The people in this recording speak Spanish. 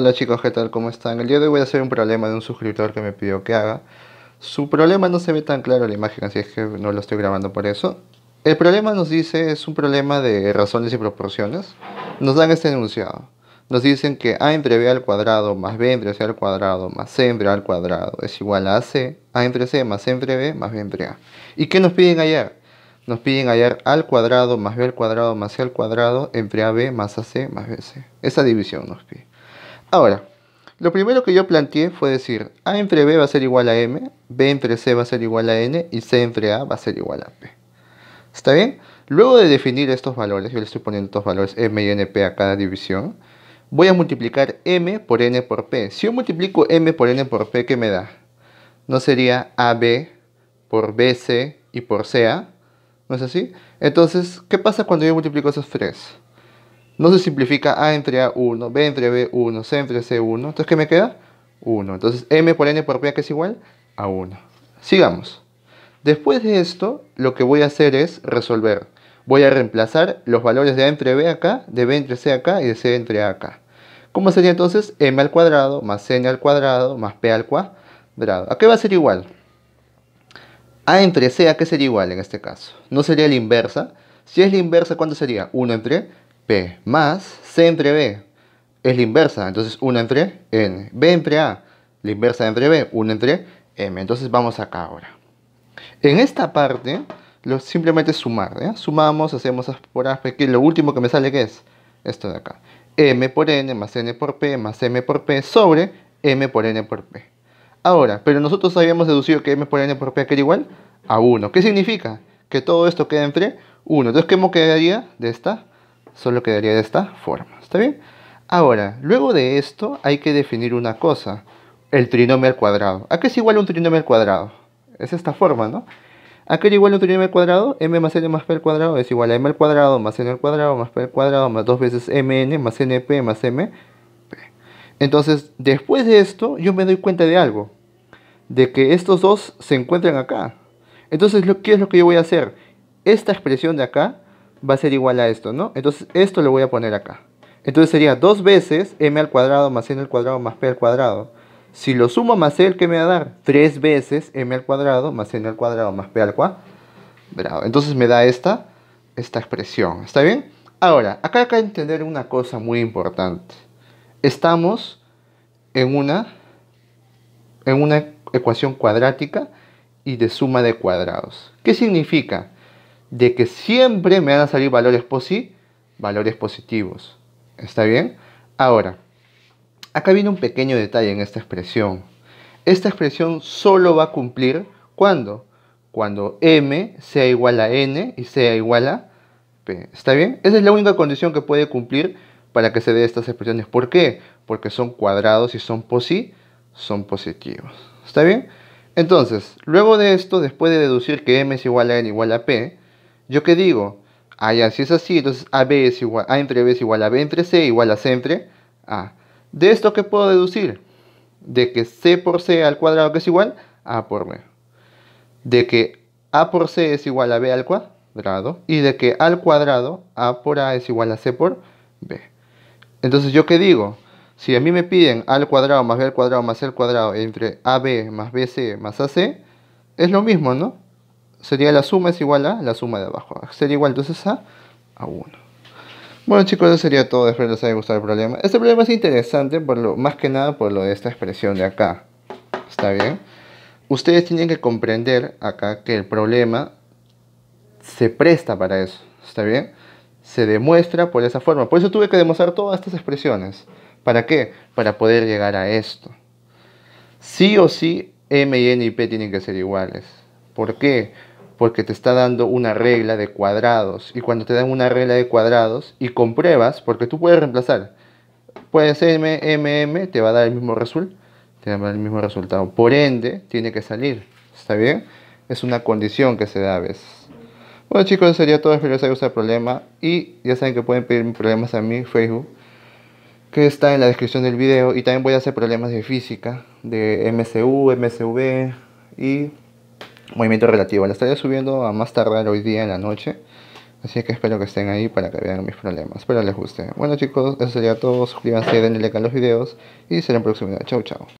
Hola chicos, ¿qué tal? ¿Cómo están? El día de hoy voy a hacer un problema de un suscriptor que me pidió que haga. Su problema no se ve tan claro en la imagen, así es que no lo estoy grabando por eso. El problema nos dice, es un problema de razones y proporciones. Nos dan este enunciado. Nos dicen que A entre B al cuadrado más B entre C al cuadrado más C entre A al cuadrado es igual a C, A entre C más C entre B más B entre A. ¿Y qué nos piden hallar? Nos piden hallar al cuadrado más B al cuadrado más C al cuadrado entre B más C más C Esa división nos pide. Ahora, lo primero que yo planteé fue decir, A entre B va a ser igual a M, B entre C va a ser igual a N y C entre A va a ser igual a P. ¿Está bien? Luego de definir estos valores, yo le estoy poniendo estos valores M y NP a cada división, voy a multiplicar M por N por P. Si yo multiplico M por N por P, ¿qué me da? ¿No sería AB por BC y por CA? ¿No es así? Entonces, ¿qué pasa cuando yo multiplico esos tres? No se simplifica A entre A1, B entre B1, C entre C1. Entonces, ¿qué me queda? 1. Entonces, M por N por P que es igual a 1. Sigamos. Después de esto, lo que voy a hacer es resolver. Voy a reemplazar los valores de A entre B acá, de B entre C acá y de C entre A acá. ¿Cómo sería entonces? M al cuadrado más N al cuadrado más P al cuadrado. ¿A qué va a ser igual? A entre C, ¿a qué sería igual en este caso? No sería la inversa. Si es la inversa, ¿cuánto sería? 1 entre P más C entre B es la inversa, entonces 1 entre N. B entre A, la inversa entre B, 1 entre M. Entonces vamos acá ahora. En esta parte, lo, simplemente sumar, ¿eh? Sumamos, hacemos por A, que lo último que me sale que es esto de acá. M por N más N por P más M por P sobre M por N por P. Ahora, pero nosotros habíamos deducido que M por N por P era igual a 1. ¿Qué significa? Que todo esto queda entre 1. Entonces, ¿qué me quedaría de esta Solo quedaría de esta forma, ¿está bien? Ahora, luego de esto hay que definir una cosa, el trinomio al cuadrado. ¿A qué es igual un trinomio al cuadrado? Es esta forma, ¿no? ¿A qué es igual un trinomio al cuadrado? m más n más p al cuadrado es igual a m al cuadrado más n al cuadrado más p al cuadrado más dos veces mn más np más m. Entonces, después de esto, yo me doy cuenta de algo, de que estos dos se encuentran acá. Entonces, ¿qué es lo que yo voy a hacer? Esta expresión de acá va a ser igual a esto, ¿no? Entonces esto lo voy a poner acá. Entonces sería dos veces m al cuadrado más n al cuadrado más p al cuadrado. Si lo sumo más el, ¿qué me va a dar? Tres veces m al cuadrado más n al cuadrado más p al cuadrado. Entonces me da esta, esta expresión. ¿Está bien? Ahora, acá hay que entender una cosa muy importante. Estamos en una, en una ecuación cuadrática y de suma de cuadrados. ¿Qué significa? de que siempre me van a salir valores posi, valores positivos. ¿Está bien? Ahora, acá viene un pequeño detalle en esta expresión. Esta expresión solo va a cumplir cuando cuando m sea igual a n y sea igual a p. ¿Está bien? Esa es la única condición que puede cumplir para que se dé estas expresiones. ¿Por qué? Porque son cuadrados y son posi, son positivos. ¿Está bien? Entonces, luego de esto, después de deducir que m es igual a n igual a p, ¿Yo qué digo? Ah, ya, si es así, entonces A entre B es igual a B entre C, igual a C entre A. ¿De esto qué puedo deducir? De que C por C al cuadrado que es igual A por B. De que A por C es igual a B al cuadrado. Y de que al cuadrado A por A es igual a C por B. Entonces, ¿yo qué digo? Si a mí me piden A al cuadrado más B al cuadrado más C al cuadrado entre AB más BC más AC, es lo mismo, ¿no? sería la suma es igual a la suma de abajo. Sería igual entonces a, a 1. Bueno chicos, eso sería todo. Espero les haya gustado el problema. Este problema es interesante, por lo, más que nada por lo de esta expresión de acá. ¿Está bien? Ustedes tienen que comprender acá que el problema se presta para eso. ¿Está bien? Se demuestra por esa forma. Por eso tuve que demostrar todas estas expresiones. ¿Para qué? Para poder llegar a esto. Sí o sí, M y N y P tienen que ser iguales. ¿Por qué? porque te está dando una regla de cuadrados. Y cuando te dan una regla de cuadrados y compruebas, porque tú puedes reemplazar, puedes M, M, te va a dar el mismo resultado. Te va el mismo resultado. Por ende, tiene que salir. ¿Está bien? Es una condición que se da a veces. Bueno chicos, eso sería todo. Espero les haya gustado el problema. Y ya saben que pueden pedir problemas a mi Facebook. Que está en la descripción del video. Y también voy a hacer problemas de física. De MCU, MCV. Y movimiento relativo. La estaré subiendo a más tardar hoy día en la noche. Así que espero que estén ahí para que vean mis problemas. Espero les guste. Bueno chicos, eso sería todo. Suscríbanse, denle like a los videos. Y será en próximo video. Chau, chau.